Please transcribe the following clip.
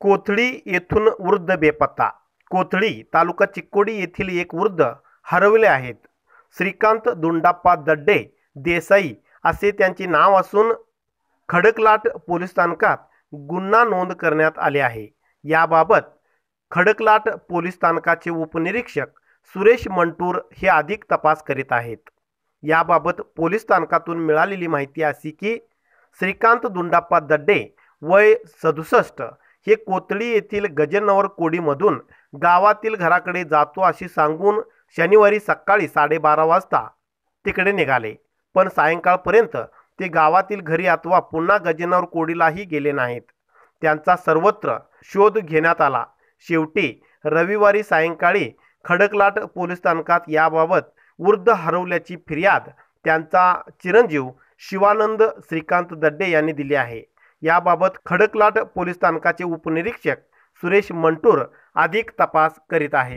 कोथळी येथून वृद्ध बेपत्ता कोथळी तालुका चिक्कोडी येथील एक वृद्ध हरवले आहेत श्रीकांत दुंडाप्पा दड्डे देसाई असे त्यांचे नाव असून खडकलाट पोलीस स्थानकात गुन्हा नोंद करण्यात आले आहे याबाबत खडकलाट पोलीस स्थानकाचे उपनिरीक्षक सुरेश मंटूर हे अधिक तपास करीत आहेत याबाबत पोलीस स्थानकातून मिळालेली माहिती अशी की श्रीकांत दुंडाप्पा दड्डे वय सदुसष्ट हे कोथळी येथील गजनवर कोडीमधून गावातील घराकडे जातो अशी सांगून शनिवारी सकाळी साडेबारा वाजता तिकडे निघाले पण सायंकाळपर्यंत ते गावातील घरी अथवा पुन्हा गजनवर कोडीलाही गेले नाहीत त्यांचा सर्वत्र शोध घेण्यात आला शेवटी रविवारी सायंकाळी खडकलाट पोलीस स्थानकात याबाबत वृद्ध हरवल्याची फिर्याद त्यांचा चिरंजीव शिवानंद श्रीकांत दड्डे यांनी दिली आहे याबाबत खडकलाट पोलीस स्थानकाचे उपनिरीक्षक सुरेश मंटूर अधिक तपास करीत आहेत